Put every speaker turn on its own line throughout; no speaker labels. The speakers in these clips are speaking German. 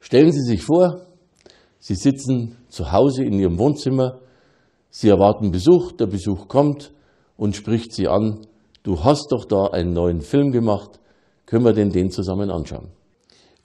Stellen Sie sich vor, Sie sitzen zu Hause in Ihrem Wohnzimmer, Sie erwarten Besuch, der Besuch kommt und spricht Sie an, du hast doch da einen neuen Film gemacht, können wir denn den zusammen anschauen?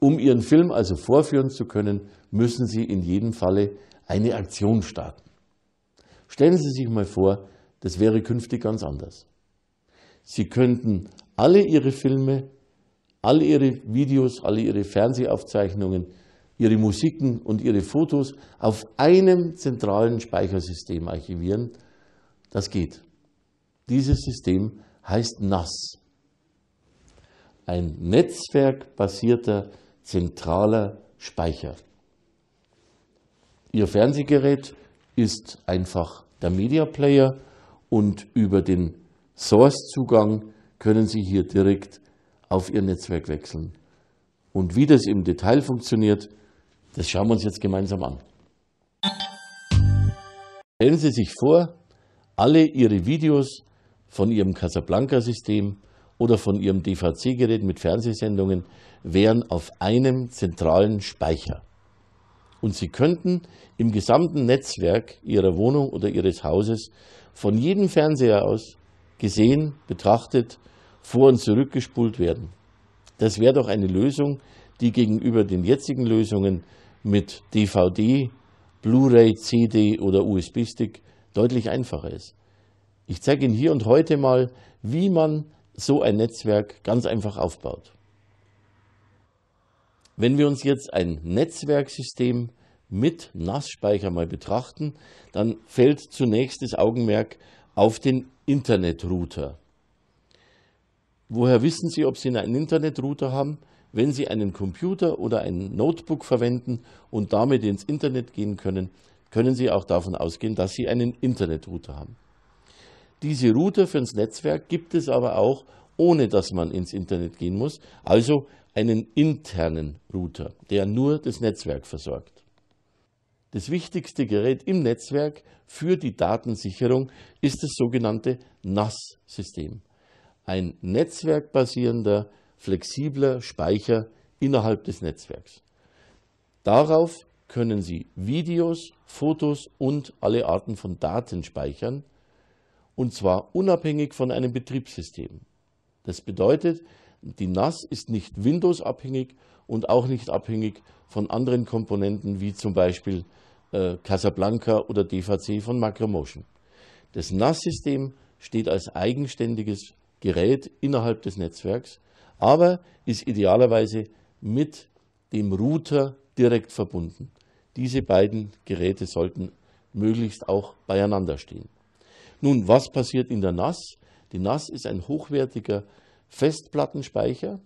Um Ihren Film also vorführen zu können, müssen Sie in jedem Falle eine Aktion starten. Stellen Sie sich mal vor, das wäre künftig ganz anders. Sie könnten alle Ihre Filme, alle Ihre Videos, alle Ihre Fernsehaufzeichnungen ihre Musiken und ihre Fotos auf einem zentralen Speichersystem archivieren. Das geht. Dieses System heißt NAS. Ein netzwerkbasierter zentraler Speicher. Ihr Fernsehgerät ist einfach der Media Player und über den Source-Zugang können Sie hier direkt auf Ihr Netzwerk wechseln. Und wie das im Detail funktioniert, das schauen wir uns jetzt gemeinsam an. Stellen Sie sich vor, alle Ihre Videos von Ihrem Casablanca-System oder von Ihrem DVC-Gerät mit Fernsehsendungen wären auf einem zentralen Speicher. Und Sie könnten im gesamten Netzwerk Ihrer Wohnung oder Ihres Hauses von jedem Fernseher aus gesehen, betrachtet, vor und zurückgespult werden. Das wäre doch eine Lösung, die gegenüber den jetzigen Lösungen mit DVD, Blu-ray, CD oder USB-Stick deutlich einfacher ist. Ich zeige Ihnen hier und heute mal, wie man so ein Netzwerk ganz einfach aufbaut. Wenn wir uns jetzt ein Netzwerksystem mit NAS-Speicher mal betrachten, dann fällt zunächst das Augenmerk auf den Internetrouter. Woher wissen Sie, ob Sie einen Internetrouter haben? wenn Sie einen Computer oder ein Notebook verwenden und damit ins Internet gehen können, können Sie auch davon ausgehen, dass Sie einen Internetrouter haben. Diese Router fürs Netzwerk gibt es aber auch, ohne dass man ins Internet gehen muss, also einen internen Router, der nur das Netzwerk versorgt. Das wichtigste Gerät im Netzwerk für die Datensicherung ist das sogenannte NAS-System, ein netzwerkbasierender flexibler Speicher innerhalb des Netzwerks. Darauf können Sie Videos, Fotos und alle Arten von Daten speichern, und zwar unabhängig von einem Betriebssystem. Das bedeutet, die NAS ist nicht Windows-abhängig und auch nicht abhängig von anderen Komponenten wie zum Beispiel äh, Casablanca oder DVC von Macromotion. Das NAS-System steht als eigenständiges Gerät innerhalb des Netzwerks aber ist idealerweise mit dem Router direkt verbunden. Diese beiden Geräte sollten möglichst auch beieinander stehen. Nun, was passiert in der NAS? Die NAS ist ein hochwertiger Festplattenspeicher.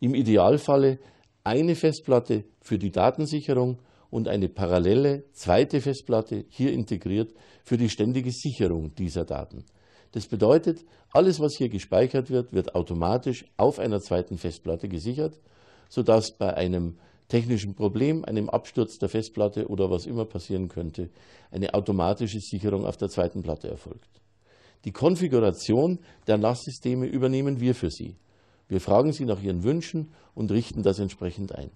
Im Idealfalle eine Festplatte für die Datensicherung und eine parallele zweite Festplatte hier integriert für die ständige Sicherung dieser Daten. Das bedeutet, alles, was hier gespeichert wird, wird automatisch auf einer zweiten Festplatte gesichert, sodass bei einem technischen Problem, einem Absturz der Festplatte oder was immer passieren könnte, eine automatische Sicherung auf der zweiten Platte erfolgt. Die Konfiguration der NAS-Systeme übernehmen wir für Sie. Wir fragen Sie nach Ihren Wünschen und richten das entsprechend ein.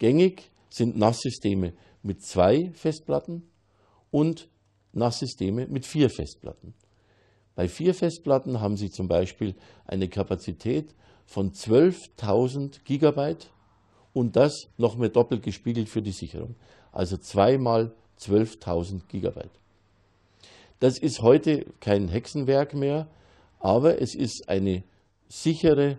Gängig sind NAS-Systeme mit zwei Festplatten und NAS-Systeme mit vier Festplatten. Bei vier Festplatten haben Sie zum Beispiel eine Kapazität von 12.000 Gigabyte und das noch mehr doppelt gespiegelt für die Sicherung. Also zweimal 12.000 Gigabyte. Das ist heute kein Hexenwerk mehr, aber es ist eine sichere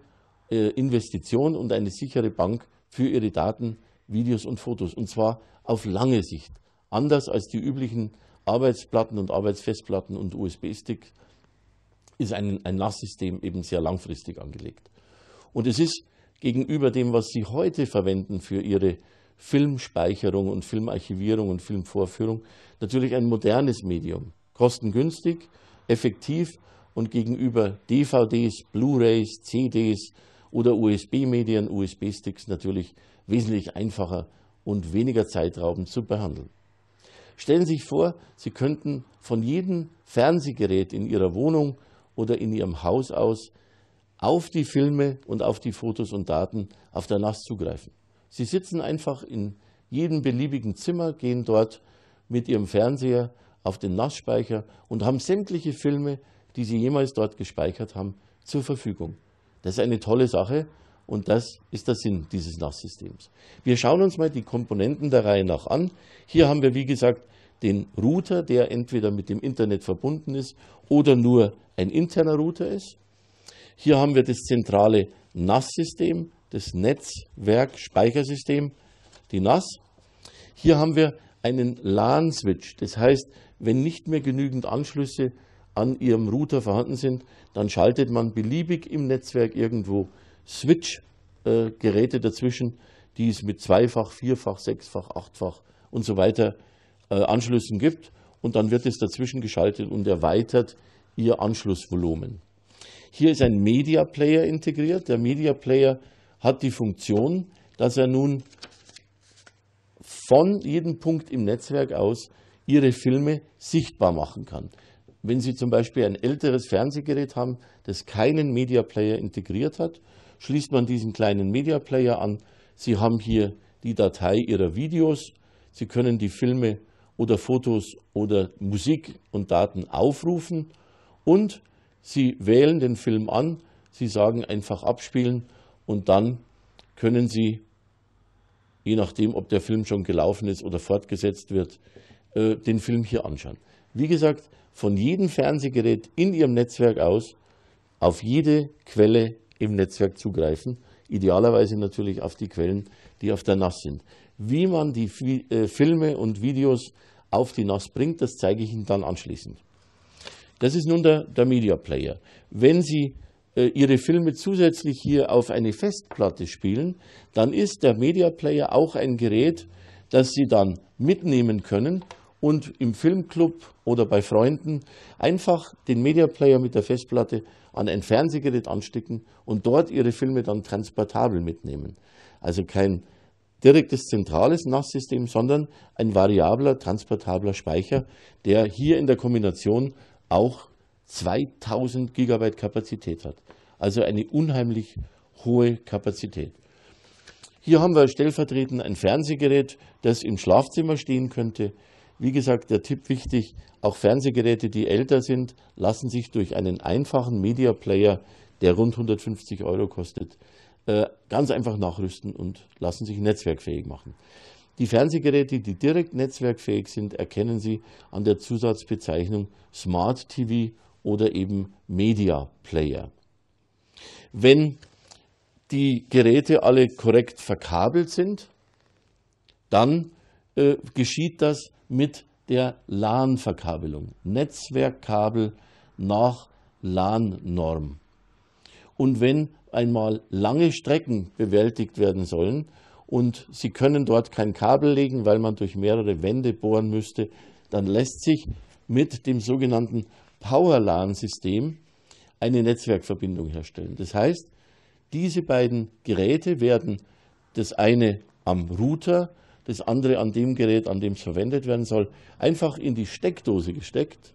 äh, Investition und eine sichere Bank für Ihre Daten, Videos und Fotos. Und zwar auf lange Sicht. Anders als die üblichen Arbeitsplatten und Arbeitsfestplatten und USB-Sticks ist ein, ein Lastsystem eben sehr langfristig angelegt. Und es ist gegenüber dem, was Sie heute verwenden für Ihre Filmspeicherung und Filmarchivierung und Filmvorführung, natürlich ein modernes Medium. Kostengünstig, effektiv und gegenüber DVDs, Blu-rays, CDs oder USB-Medien, USB-Sticks natürlich wesentlich einfacher und weniger zeitraubend zu behandeln. Stellen Sie sich vor, Sie könnten von jedem Fernsehgerät in Ihrer Wohnung oder in ihrem Haus aus auf die Filme und auf die Fotos und Daten auf der NAS zugreifen. Sie sitzen einfach in jedem beliebigen Zimmer, gehen dort mit ihrem Fernseher auf den NAS-Speicher und haben sämtliche Filme, die sie jemals dort gespeichert haben, zur Verfügung. Das ist eine tolle Sache und das ist der Sinn dieses NAS-Systems. Wir schauen uns mal die Komponenten der Reihe nach an. Hier haben wir, wie gesagt, den Router, der entweder mit dem Internet verbunden ist oder nur ein interner Router ist. Hier haben wir das zentrale NAS-System, das Netzwerk-Speichersystem, die NAS. Hier haben wir einen LAN-Switch, das heißt, wenn nicht mehr genügend Anschlüsse an Ihrem Router vorhanden sind, dann schaltet man beliebig im Netzwerk irgendwo Switch-Geräte äh, dazwischen, die es mit zweifach, vierfach, sechsfach, achtfach und so weiter äh, Anschlüssen gibt und dann wird es dazwischen geschaltet und erweitert ihr Anschlussvolumen. Hier ist ein Media Player integriert. Der Media Player hat die Funktion, dass er nun von jedem Punkt im Netzwerk aus Ihre Filme sichtbar machen kann. Wenn Sie zum Beispiel ein älteres Fernsehgerät haben, das keinen Media Player integriert hat, schließt man diesen kleinen Media Player an. Sie haben hier die Datei Ihrer Videos. Sie können die Filme oder Fotos oder Musik und Daten aufrufen und Sie wählen den Film an, Sie sagen einfach abspielen und dann können Sie, je nachdem, ob der Film schon gelaufen ist oder fortgesetzt wird, äh, den Film hier anschauen. Wie gesagt, von jedem Fernsehgerät in Ihrem Netzwerk aus auf jede Quelle im Netzwerk zugreifen, idealerweise natürlich auf die Quellen, die auf der NAS sind. Wie man die äh, Filme und Videos auf die NAS bringt, das zeige ich Ihnen dann anschließend. Das ist nun der, der Media Player. Wenn Sie äh, Ihre Filme zusätzlich hier auf eine Festplatte spielen, dann ist der Media Player auch ein Gerät, das Sie dann mitnehmen können und im Filmclub oder bei Freunden einfach den Media Player mit der Festplatte an ein Fernsehgerät anstecken und dort Ihre Filme dann transportabel mitnehmen. Also kein direktes zentrales Nasssystem, sondern ein variabler, transportabler Speicher, der hier in der Kombination auch 2000 Gigabyte Kapazität hat. Also eine unheimlich hohe Kapazität. Hier haben wir stellvertretend ein Fernsehgerät, das im Schlafzimmer stehen könnte. Wie gesagt, der Tipp wichtig, auch Fernsehgeräte, die älter sind, lassen sich durch einen einfachen Media Player, der rund 150 Euro kostet, äh, ganz einfach nachrüsten und lassen sich netzwerkfähig machen. Die Fernsehgeräte, die direkt netzwerkfähig sind, erkennen Sie an der Zusatzbezeichnung Smart TV oder eben Media Player. Wenn die Geräte alle korrekt verkabelt sind, dann äh, geschieht das mit der LAN-Verkabelung, Netzwerkkabel nach LAN-Norm. Und wenn einmal lange Strecken bewältigt werden sollen und Sie können dort kein Kabel legen, weil man durch mehrere Wände bohren müsste, dann lässt sich mit dem sogenannten Powerlan-System eine Netzwerkverbindung herstellen. Das heißt, diese beiden Geräte werden das eine am Router, das andere an dem Gerät, an dem es verwendet werden soll, einfach in die Steckdose gesteckt,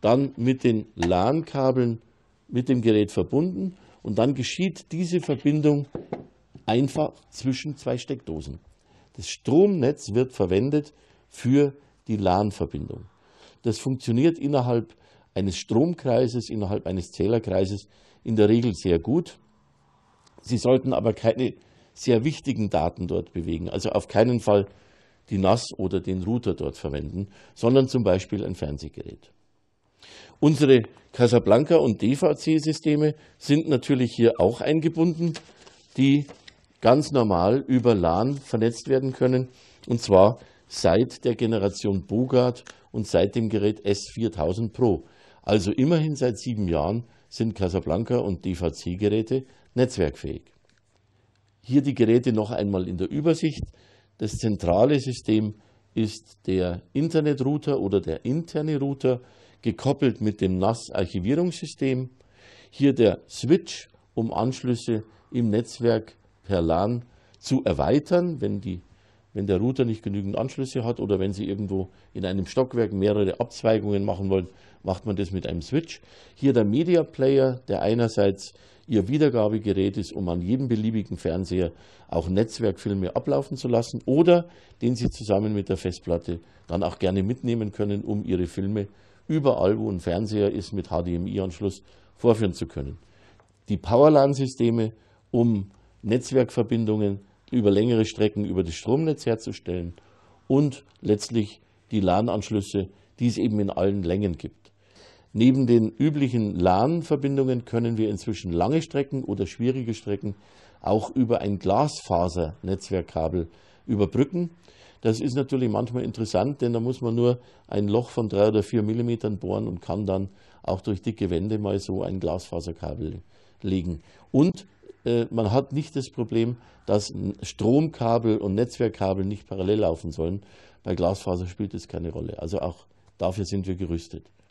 dann mit den LAN-Kabeln mit dem Gerät verbunden und dann geschieht diese Verbindung einfach zwischen zwei Steckdosen. Das Stromnetz wird verwendet für die LAN-Verbindung. Das funktioniert innerhalb eines Stromkreises, innerhalb eines Zählerkreises in der Regel sehr gut. Sie sollten aber keine sehr wichtigen Daten dort bewegen, also auf keinen Fall die NAS oder den Router dort verwenden, sondern zum Beispiel ein Fernsehgerät. Unsere Casablanca- und DVC-Systeme sind natürlich hier auch eingebunden, die ganz normal über LAN vernetzt werden können, und zwar seit der Generation Bogart und seit dem Gerät S4000 Pro. Also immerhin seit sieben Jahren sind Casablanca und DVC-Geräte netzwerkfähig. Hier die Geräte noch einmal in der Übersicht. Das zentrale System ist der Internetrouter oder der interne Router gekoppelt mit dem NAS-Archivierungssystem. Hier der Switch, um Anschlüsse im Netzwerk per LAN zu erweitern, wenn, die, wenn der Router nicht genügend Anschlüsse hat oder wenn Sie irgendwo in einem Stockwerk mehrere Abzweigungen machen wollen, macht man das mit einem Switch. Hier der Media Player, der einerseits Ihr Wiedergabegerät ist, um an jedem beliebigen Fernseher auch Netzwerkfilme ablaufen zu lassen oder den Sie zusammen mit der Festplatte dann auch gerne mitnehmen können, um Ihre Filme zu überall, wo ein Fernseher ist, mit HDMI-Anschluss vorführen zu können. Die Powerline-Systeme, um Netzwerkverbindungen über längere Strecken über das Stromnetz herzustellen und letztlich die LAN-Anschlüsse, die es eben in allen Längen gibt. Neben den üblichen LAN-Verbindungen können wir inzwischen lange Strecken oder schwierige Strecken auch über ein Glasfasernetzwerkkabel überbrücken. Das ist natürlich manchmal interessant, denn da muss man nur ein Loch von drei oder vier Millimetern bohren und kann dann auch durch dicke Wände mal so ein Glasfaserkabel legen. Und äh, man hat nicht das Problem, dass Stromkabel und Netzwerkkabel nicht parallel laufen sollen. Bei Glasfaser spielt das keine Rolle. Also auch dafür sind wir gerüstet.